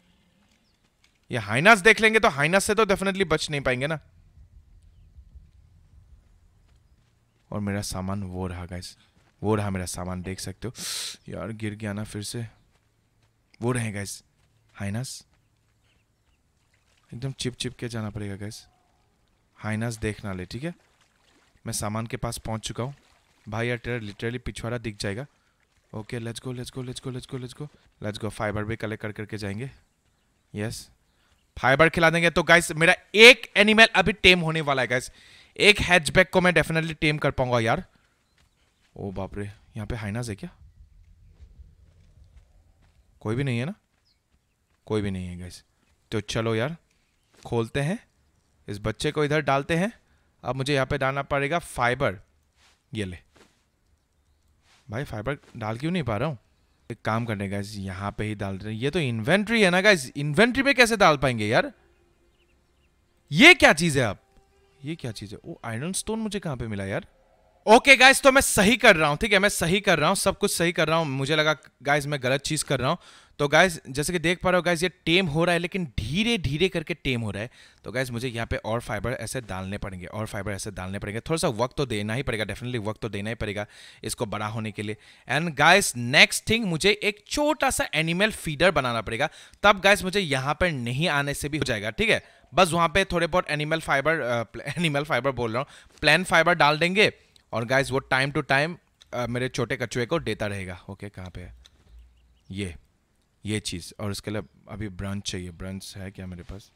ये हाइनास देख लेंगे तो हाइनास से तो डेफिनेटली बच नहीं पाएंगे ना और मेरा सामान वो रहा गाइस वो रहा मेरा सामान देख सकते हो यार गिर गया ना फिर से वो रहे गैस हाइनस एकदम चिप चिप के जाना पड़ेगा गैस हाइनस देख ना ले ठीक है मैं सामान के पास पहुंच चुका हूँ भाई यार तेरा लिटरली पिछवाड़ा दिख जाएगा okay let's go let's go let's go let's go let's go let's go fiber भी कलेक्ट कर करके जाएंगे यस फाइबर खिला देंगे तो गाइस मेरा एक एनिमल अभी टेम होने वाला है गाइस एक हैचबैक को मैं डेफिनेटली टेम कर पाऊंगा यार ओ बाप रे यहाँ पे हाइनाज है क्या कोई भी नहीं है ना कोई भी नहीं है गैस तो चलो यार खोलते हैं इस बच्चे को इधर डालते हैं अब मुझे यहाँ पे डालना पड़ेगा फाइबर ये ले भाई फाइबर डाल क्यों नहीं पा रहा हूँ एक काम करने गैस यहाँ पे ही डाल रहे ये तो इन्वेंट्री है ना गैस इन्वेंट्री में कैसे डाल पाएंगे यार ये क्या चीज़ है आप ये क्या चीज़ है वो आयरन स्टोन मुझे कहाँ पे मिला यार ओके okay, गाइज तो मैं सही कर रहा हूँ ठीक है मैं सही कर रहा हूँ सब कुछ सही कर रहा हूँ मुझे लगा गाइज मैं गलत चीज़ कर रहा हूँ तो गाइज जैसे कि देख पा रहे हो गाइज ये टेम हो रहा है लेकिन धीरे धीरे करके टेम हो रहा है तो गाइज मुझे यहाँ पे और फाइबर ऐसे डालने पड़ेंगे और फाइबर ऐसे डालने पड़ेंगे थोड़ा सा वक्त तो देना ही पड़ेगा डेफिनेटली वक्त तो देना ही पड़ेगा इसको बड़ा होने के लिए एंड गाइज नेक्स्ट थिंग मुझे एक छोटा सा एनिमल फीडर बनाना पड़ेगा तब गाइज मुझे यहाँ पर नहीं आने से भी हो जाएगा ठीक है बस वहाँ पर थोड़े बहुत एनिमल फाइबर एनिमल फाइबर बोल रहा हूँ प्लान फाइबर डाल देंगे और गाइज वो टाइम टू टाइम मेरे छोटे कछुए को देता रहेगा ओके कहाँ पे है ये ये चीज़ और इसके लिए अभी ब्रंच चाहिए ब्रंच है क्या मेरे पास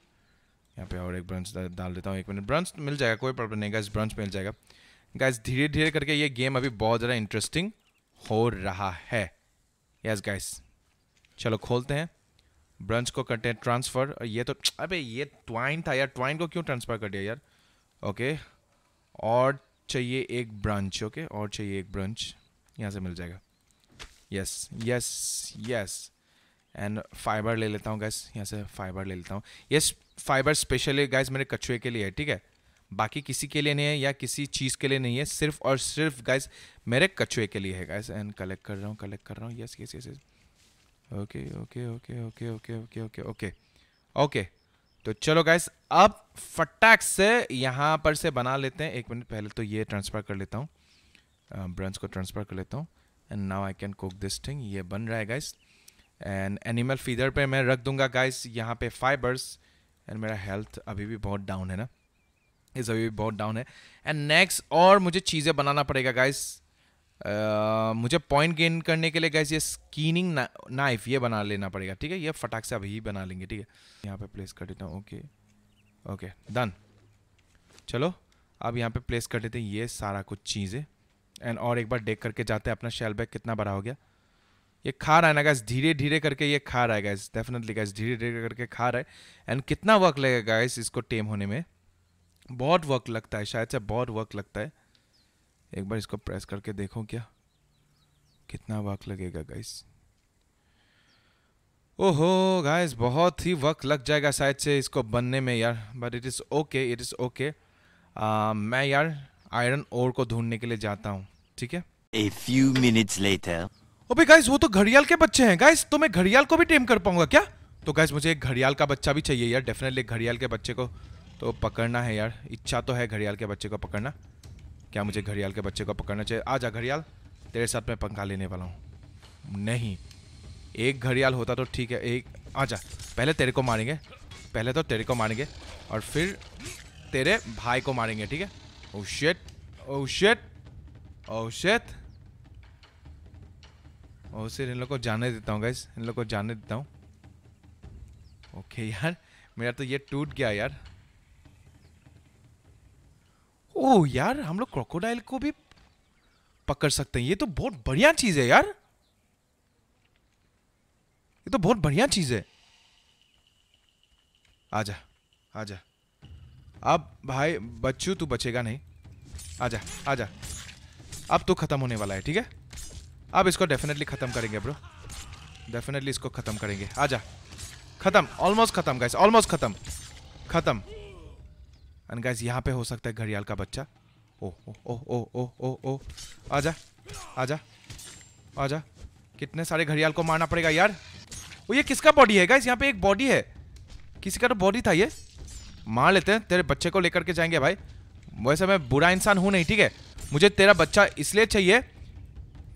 यहाँ पे और एक ब्रंच डाल देता हूँ एक मिनट ब्रंच मिल जाएगा कोई प्रॉब्लम नहीं गाइज ब्रंच मिल जाएगा गाइज धीरे धीरे करके ये गेम अभी बहुत ज़्यादा इंटरेस्टिंग हो रहा है यस गाइज गाइस चलो खोलते हैं ब्रंच को करते हैं ट्रांसफ़र ये तो अबे ये ट्वाइन था यार ट्वाइन को क्यों ट्रांसफ़र कर दिया यार ओके और चाहिए एक ब्रांच ओके okay? और चाहिए एक ब्रांच यहाँ से मिल जाएगा yes yes yes and fiber ले लेता हूँ गैस यहाँ से फाइबर ले लेता हूँ यस फाइबर स्पेशली गैस मेरे कछुए के लिए है ठीक है बाकी किसी के लिए नहीं है या किसी चीज़ के लिए नहीं है सिर्फ और सिर्फ गैस मेरे कछुए के लिए है गैस एंड कलेक्ट कर रहा हूँ कलेक्ट कर रहा हूँ yes yes yes okay okay okay okay okay okay okay okay okay तो चलो गाइस अब फटाक से यहाँ पर से बना लेते हैं एक मिनट पहले तो ये ट्रांसफ़र कर लेता हूँ ब्रांच को ट्रांसफ़र कर लेता हूँ and now I can cook this thing ये बन रहा है गाइस एंड एनिमल फीडर पे मैं रख दूंगा गाइस यहाँ पे फाइबर्स एंड मेरा हेल्थ अभी भी बहुत डाउन है ना इस अभी भी बहुत डाउन है एंड नेक्स्ट और मुझे चीज़ें बनाना पड़ेगा गाइस मुझे पॉइंट गेन करने के लिए गैस ये स्कीनिंग ना, नाइफ ये बना लेना पड़ेगा ठीक है ये फटाक से अभी ही बना लेंगे ठीक है यहाँ पे प्लेस कर देता हूँ ओके ओके डन चलो अब यहाँ पे प्लेस कर देते हैं ये सारा कुछ चीज़ें एंड और एक बार देख करके जाते हैं अपना शेल बैग कितना बड़ा हो गया ये खा रहा है ना गैस धीरे धीरे करके ये खा रहा है गैस डेफिनेटली गैस धीरे धीरे करके खा रहा है एंड कितना वर्क लगेगा गैस इसको टेम होने में बहुत वर्क लगता है शायद से बहुत वर्क लगता है एक बार इसको प्रेस करके देखो क्या कितना वक्त लगेगा गाइस ओहो गाइस बहुत ही वक्त लग जाएगा शायद से इसको बनने में यार but it is okay it is okay मैं यार आयरन ओर को ढूंढने के लिए जाता हूँ ठीक है ए फ्यू मिनट्स लेटर ओबे गाइस वो तो घड़ियाल के बच्चे हैं गाइस तो मैं घड़ियाल को भी टेम कर पाऊंगा क्या तो गाइस मुझे एक घड़ियाल का बच्चा भी चाहिए यार डेफिनेटली घड़ियाल के बच्चे को तो पकड़ना है यार इच्छा तो है घड़ियाल के बच्चे को पकड़ना क्या मुझे घड़ियाल के बच्चे को पकड़ना चाहिए आ जा घड़ियाल तेरे साथ मैं पंखा लेने वाला हूँ नहीं एक घड़ियाल होता तो ठीक है एक आ जा पहले तेरे को मारेंगे पहले तो तेरे को मारेंगे और फिर तेरे भाई को मारेंगे ठीक है औशेत औशेत औशेत ओ और सिर इन लोग को जाने देता हूँ गाइस इन लोग को जाने देता हूँ ओके यार मेरा तो ये टूट गया यार ओ यार हम लोग क्रोकोडाइल को भी पकड़ सकते हैं ये तो बहुत बढ़िया चीज है यार ये तो बहुत बढ़िया चीज है आजा आजा अब भाई बच्चू तू बचेगा नहीं आजा आजा अब तो खत्म होने वाला है ठीक है अब इसको डेफिनेटली खत्म करेंगे ब्रो डेफिनेटली इसको खत्म करेंगे आजा खत्म ऑलमोस्ट खत्म गाइस ऑलमोस्ट खत्म खत्म एंड गाइज यहाँ पे हो सकता है घड़ियाल का बच्चा ओ ओ ओ ओ ओ ओ आ जा आ जा कितने सारे घड़ियाल को मारना पड़ेगा यार वो ये किसका बॉडी है गाइज यहाँ पे एक बॉडी है किसी का तो बॉडी था ये मार लेते हैं तेरे बच्चे को लेकर के जाएंगे भाई वैसे मैं बुरा इंसान हूँ नहीं ठीक है मुझे तेरा बच्चा इसलिए चाहिए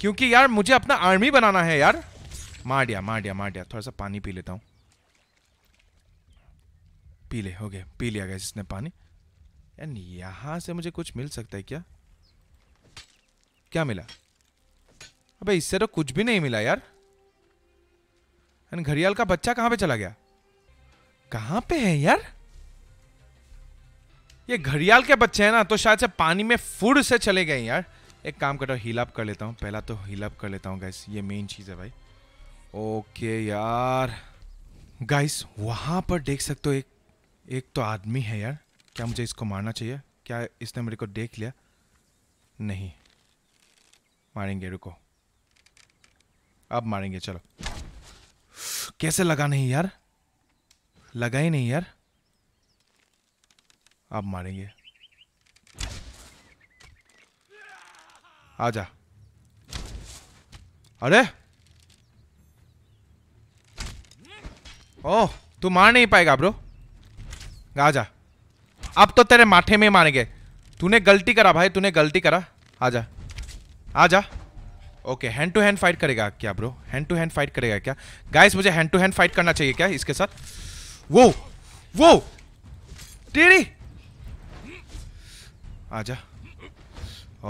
क्योंकि यार मुझे अपना आर्मी बनाना है यार मार दिया मार दिया मार दिया थोड़ा सा पानी पी लेता हूँ पी ले हो गया पी लिया गया इसने पानी एंड यहाँ से मुझे कुछ मिल सकता है क्या क्या मिला अबे इससे तो कुछ भी नहीं मिला यार घड़ियाल का बच्चा कहाँ पे चला गया कहाँ पे है यार ये घड़ियाल के बच्चे हैं ना तो शायद से पानी में फूड से चले गए यार एक काम करता हूँ हीलाप कर लेता हूँ पहला तो हीलाप कर लेता हूँ गाइस ये मेन चीज़ है भाई ओके यार गाइस वहां पर देख सकते हो एक एक तो आदमी है यार क्या मुझे इसको मारना चाहिए क्या इसने मेरे को देख लिया नहीं मारेंगे रुको अब मारेंगे चलो कैसे लगा नहीं यार लगा ही नहीं यार अब मारेंगे आ जा अरे ओह तू मार नहीं पाएगा ब्रो जा अब तो तेरे माथे में मार गए तूने गलती करा भाई तूने गलती करा आ जा okay hand to hand fight करेगा क्या bro hand to hand fight करेगा क्या गाइस मुझे हैंड टू हैंड फाइट करना चाहिए क्या इसके साथ वो वो तेरी जा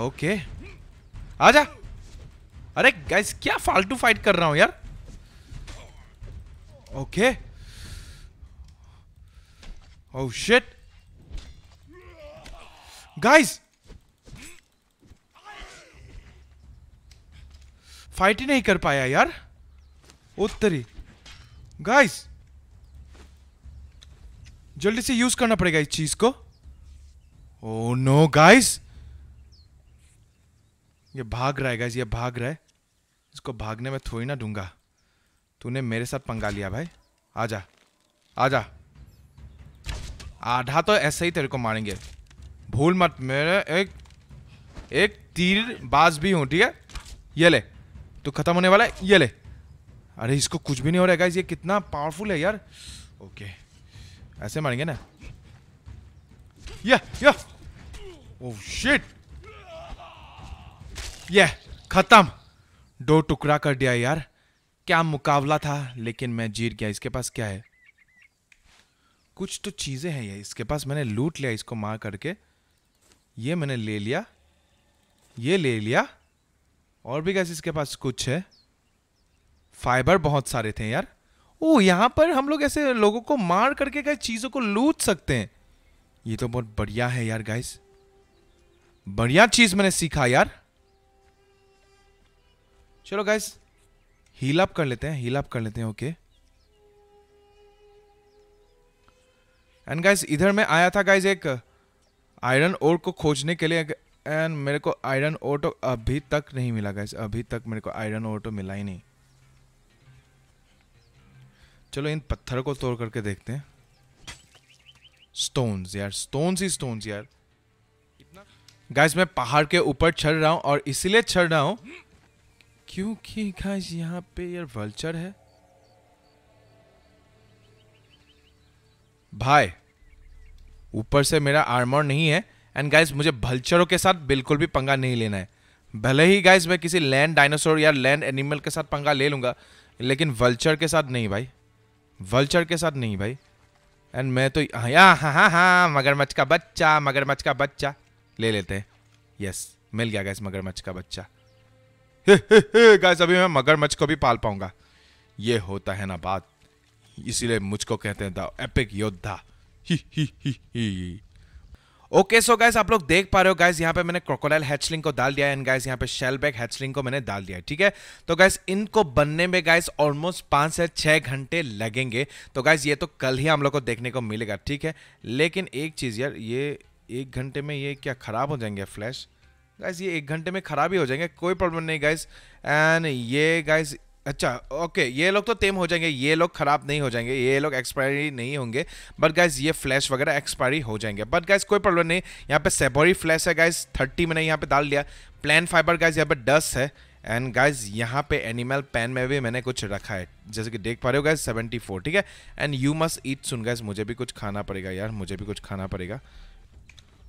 ओके जा अरे गाइस क्या फालतू फाइट कर रहा हूं यार okay oh shit guys fight ही नहीं कर पाया यार उत्तरी गाइस जल्दी से यूज करना पड़ेगा इस चीज को ओ नो गाइस ये भाग रहा है गाइस ये भाग रहा है इसको भागने में थोड़ी ना दूंगा तूने मेरे साथ पंगा लिया भाई आजा आजा आधा तो ऐसे ही तेरे को मारेंगे भूल मत मेरे एक एक तीर बाज भी हूँ ठीक है ये ले तो ख़त्म होने वाला है ये ले अरे इसको कुछ भी नहीं हो रहा है ये कितना पावरफुल है यार ओके ऐसे मारेंगे ना ये ये ओह शिट ये ख़त्म दो टुकड़ा कर दिया यार क्या मुकाबला था लेकिन मैं जीत गया इसके पास क्या है कुछ तो चीज़ें हैं ये इसके पास मैंने लूट लिया इसको मार करके ये मैंने ले लिया ये ले लिया और भी गैस इसके पास कुछ है फाइबर बहुत सारे थे यार ओ यहाँ पर हम लोग ऐसे लोगों को मार करके गए चीज़ों को लूट सकते हैं ये तो बहुत बढ़िया है यार गाइस बढ़िया चीज़ मैंने सीखा यार चलो गाइस हील अप कर लेते हैं हील अप कर लेते हैं ओके एंड गाइस इधर में आया था गाइस एक आयरन ओर को खोजने के लिए एंड मेरे को आयरन ओर तो अभी तक नहीं मिला गया अभी तक मेरे को आयरन ओर तो मिला ही नहीं चलो इन पत्थर को तोड़ करके देखते हैं स्टोन्स यार स्टोन्स ही स्टोन्स यार गाइस मैं पहाड़ के ऊपर चढ़ रहा हूं और इसीलिए चढ़ रहा हूं क्योंकि गाइस यहां पे यार वल्चर है भाई ऊपर से मेरा आर्मर नहीं है एंड गाइज मुझे भल्चरों के साथ बिल्कुल भी पंगा नहीं लेना है भले ही गाइज मैं किसी लैंड डायनासोर या लैंड एनिमल के साथ पंगा ले लूँगा लेकिन वल्चर के साथ नहीं भाई वल्चर के साथ नहीं भाई एंड मैं तो हाँ हाँ, हाँ हाँ हाँ मगरमच्छ का बच्चा मगरमच्छ का बच्चा ले लेते हैं यस मिल गया गैस मगरमच्छ का बच्चा गैस अभी मैं मगरमच्छ को भी पाल पाऊंगा ये होता है ना बात इसीलिए मुझको कहते हैं द एपिक योद्धा ओके सो गाइस आप लोग देख पा रहे हो गाइस यहाँ पे मैंने क्रोकोडाइल हैचलिंग को डाल दिया है एंड गाइस यहाँ पे शेल बैग हैचलिंग को मैंने डाल दिया है ठीक है तो गाइस इनको बनने में गाइस ऑलमोस्ट पाँच से छः घंटे लगेंगे तो गाइस ये तो कल ही हम लोग को देखने को मिलेगा ठीक है लेकिन एक चीज़ यार ये एक घंटे में ये क्या ख़राब हो जाएंगे फ्लैश गाइज ये एक घंटे में ख़राब ही हो जाएंगे कोई प्रॉब्लम नहीं गाइज एंड ये गाइज अच्छा ओके ये लोग तो टेम हो जाएंगे ये लोग खराब नहीं हो जाएंगे ये लोग एक्सपायरी नहीं होंगे बट गाइज ये फ्लैश वगैरह एक्सपायरी हो जाएंगे बट गाइज कोई प्रॉब्लम नहीं यहाँ पे सेबोरी फ्लैश है गाइज थर्टी मैंने यहाँ पे डाल दिया प्लान फाइबर गाइज यहाँ पे डस्ट है एंड गाइज यहाँ पे एनिमल पैन में भी मैंने कुछ रखा है जैसे कि देख पा रहे हो गाइज सेवेंटी फोर ठीक है and you must eat soon guys मुझे भी कुछ खाना पड़ेगा यार मुझे भी कुछ खाना पड़ेगा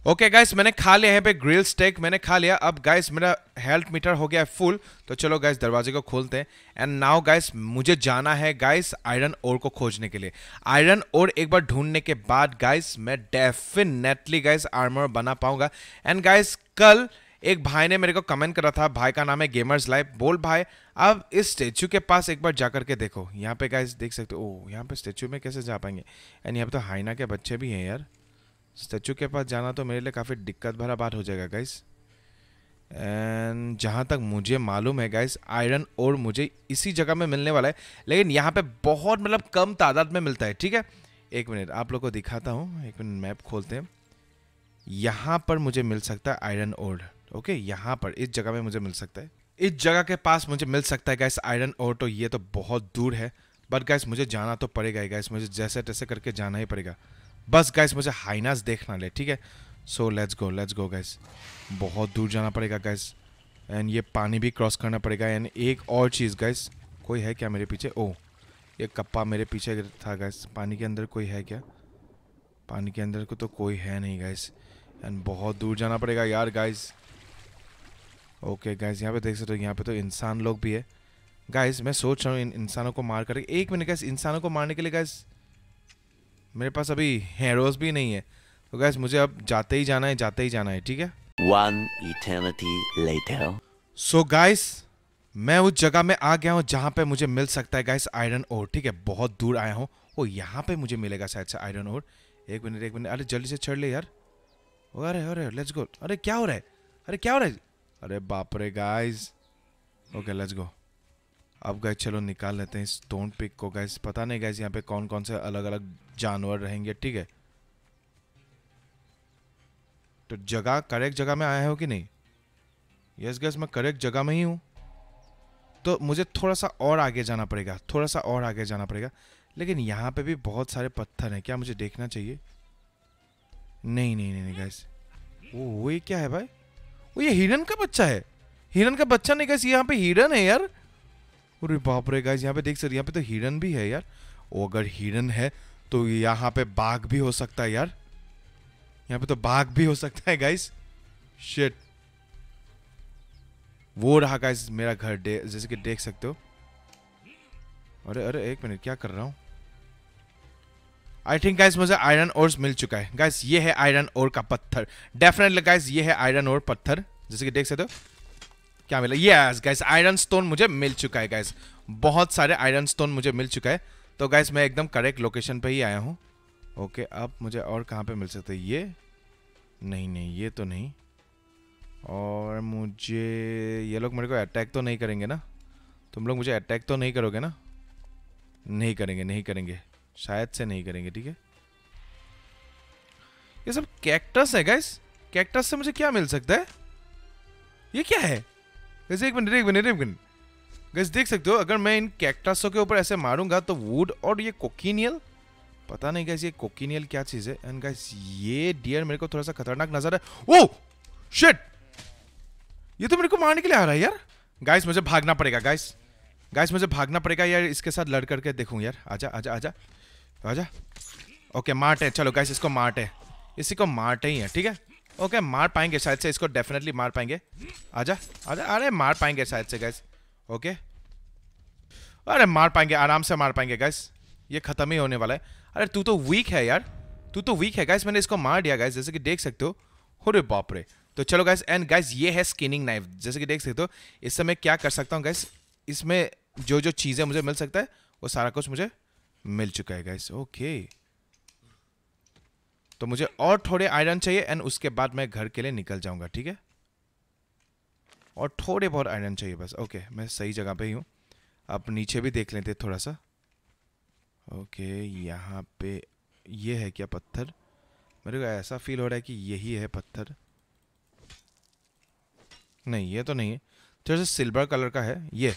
ओके okay गाइस मैंने खा लिया यहाँ पे ग्रिल स्टेक मैंने खा लिया अब गाइस मेरा हेल्थ मीटर हो गया है फुल तो चलो गाइस दरवाजे को खोलते हैं एंड नाउ गाइस मुझे जाना है गाइस आयरन ओर को खोजने के लिए आयरन ओर एक बार ढूंढने के बाद गाइस मैं डेफिनेटली गाइस आर्मर बना पाऊंगा एंड गाइस कल एक भाई ने मेरे को कमेंट करा था भाई का नाम है गेमर्स लाइफ बोल भाई अब इस स्टेचू के पास एक बार जाकर के देखो यहाँ पे गाइस देख सकते हो ओ यहाँ पे स्टेचू में कैसे जा पाएंगे एंड यहाँ पे तो हाइना के बच्चे भी हैं यार स्टैचू के पास जाना तो मेरे लिए काफ़ी दिक्कत भरा बात हो जाएगा गाइस एंड जहाँ तक मुझे मालूम है गाइस आयरन और मुझे इसी जगह में मिलने वाला है लेकिन यहाँ पे बहुत मतलब कम तादाद में मिलता है ठीक है एक मिनट आप लोग को दिखाता हूँ एक मिनट मैप खोलते हैं यहाँ पर मुझे मिल सकता है आयरन ओर ओके यहाँ पर इस जगह में मुझे मिल सकता है इस जगह के पास मुझे मिल सकता है गैस आयरन ओर तो ये तो बहुत दूर है बट गैस मुझे जाना तो पड़ेगा ही गैस मुझे जैसे तैसे करके जाना ही पड़ेगा बस गाइस मुझे हाइनास देखना ले ठीक है so let's go let's go guys बहुत दूर जाना पड़ेगा गाइस एंड ये पानी भी क्रॉस करना पड़ेगा एंड एक और चीज़ गाइस कोई है क्या मेरे पीछे ओ oh, ये कप्पा मेरे पीछे था गैस पानी के अंदर कोई है क्या पानी के अंदर को तो कोई है नहीं गैस एंड बहुत दूर जाना पड़ेगा यार गाइस ओके गाइस यहाँ पे देख सकते हो यहाँ पे तो इंसान लोग भी है गाइस मैं सोच रहा हूँ इन इंसानों को मार कर एक मिनट गैस इंसानों को मारने के लिए गैस मेरे पास अभी हेरोज भी नहीं है तो गैस मुझे अब जाते ही जाना है जाते ही जाना है ठीक है One eternity later. So guys, मैं उस जगह में आ गया हूँ जहाँ पे मुझे मिल सकता है गाइस आयरन ओर ठीक है बहुत दूर आया हूँ वो यहाँ पे मुझे मिलेगा शायद से आयरन ओर एक मिनट एक मिनट अरे जल्दी से चढ़ ले यार अरे अरे लेट्स गो अरे क्या हो रहा है अरे क्या हो रहा है अरे बाप रे गाइस ओके लेट्स गो अब गाइस चलो निकाल लेते हैं इस स्टोन पिक को गाइस पता नहीं गाइस यहाँ पे कौन कौन से अलग अलग जानवर रहेंगे ठीक है तो जगह करेक्ट जगह में आया हो कि नहीं यस गैस मैं करेक्ट जगह में ही हूं तो मुझे थोड़ा सा और आगे जाना पड़ेगा थोड़ा सा और आगे जाना पड़ेगा लेकिन यहाँ पे भी बहुत सारे पत्थर हैं क्या मुझे देखना चाहिए नहीं नहीं नहीं, नहीं गैस वो ये क्या है भाई वो ये हिरन का बच्चा है हिरन का बच्चा नहीं गैस यहाँ पे हिरन है यार बाप रे गैस यहाँ पे देख सकते यहाँ पे तो हिरन भी है यार वो अगर हिरन है तो यहाँ पे बाघ भी हो सकता है यार यहाँ पे तो बाघ भी हो सकता है गाइस शिट वो रहा गाइस मेरा घर जैसे कि देख सकते हो अरे अरे एक मिनट क्या कर रहा हूँ आई थिंक गाइस मुझे आयरन और मिल चुका है गाइस ये है आयरन और का पत्थर डेफिनेटली गाइस ये है आयरन और पत्थर जैसे कि देख सकते हो क्या मिला ये गाइस आयरन स्टोन मुझे मिल चुका है गाइस बहुत सारे आयरन स्टोन मुझे मिल चुका है तो गाइस मैं एकदम करेक्ट लोकेशन पे ही आया हूँ ओके अब मुझे और कहाँ पे मिल सकते ये नहीं नहीं ये तो नहीं और मुझे ये लोग मेरे को अटैक तो नहीं करेंगे ना तुम लोग मुझे अटैक तो नहीं करोगे ना नहीं करेंगे नहीं करेंगे शायद से नहीं करेंगे ठीक है ये सब कैक्टस है गाइस कैक्टस से मुझे क्या मिल सकता है ये क्या है एक मिनट एक मिनट एक मिनट गैस देख सकते हो अगर मैं इन कैक्टसों के ऊपर ऐसे मारूंगा तो वुड और ये कोकिनियल पता नहीं गैस ये कोकिनियल क्या चीज़ है एंड गैस ये डियर मेरे को थोड़ा सा खतरनाक नजर है ओ शिट ये तो मेरे को मारने के लिए आ रहा है यार गाइस मुझे भागना पड़ेगा गाइस गाइस मुझे भागना पड़ेगा यार इसके साथ लड़ करके देखूँ यार आजा आजा आजा आजा ओके है चलो गाइस इसको है इसी को मारटे ही है ठीक है ओके मार पाएंगे शायद से इसको डेफिनेटली मार पाएंगे आजा आजा अरे मार पाएंगे शायद से गाइस ओके अरे मार पाएंगे आराम से मार पाएंगे गैस ये ख़त्म ही होने वाला है अरे तू तो वीक है यार तू तो वीक है गैस मैंने इसको मार दिया गैस जैसे कि देख सकते हो रे बाप रे तो चलो गैस एंड गैस ये है स्किनिंग नाइफ जैसे कि देख सकते हो इससे मैं क्या कर सकता हूँ गैस इसमें जो जो चीज़ें मुझे मिल सकता है वो सारा कुछ मुझे मिल चुका है गैस ओके तो मुझे और थोड़े आयरन चाहिए एंड उसके बाद मैं घर के लिए निकल जाऊँगा ठीक है और थोड़े बहुत आयरन चाहिए बस ओके मैं सही जगह पर ही हूँ आप नीचे भी देख लेते थोड़ा सा ओके यहाँ पे ये है क्या पत्थर मेरे को ऐसा फील हो रहा है कि यही है पत्थर नहीं ये तो नहीं है थोड़ा सा सिल्वर कलर का है ये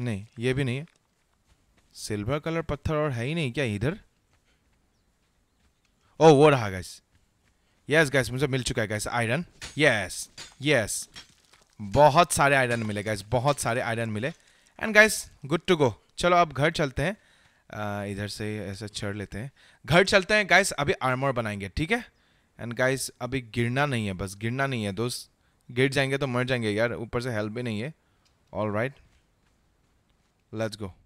नहीं ये भी नहीं है सिल्वर कलर पत्थर और है ही नहीं क्या इधर ओ वो रहा गैस यस गैस मुझे मिल चुका है गैस आयरन यस यस बहुत सारे आयरन मिले गाइस बहुत सारे आयरन मिले and guys good to go चलो अब घर चलते हैं आ, इधर से ऐसे चढ़ लेते हैं घर चलते हैं गाइस अभी आर्मर बनाएंगे ठीक है एंड गाइस अभी गिरना नहीं है बस गिरना नहीं है दोस्त गिर जाएंगे तो मर जाएंगे यार ऊपर से हेल्प भी नहीं है ऑल राइट लेट्स गो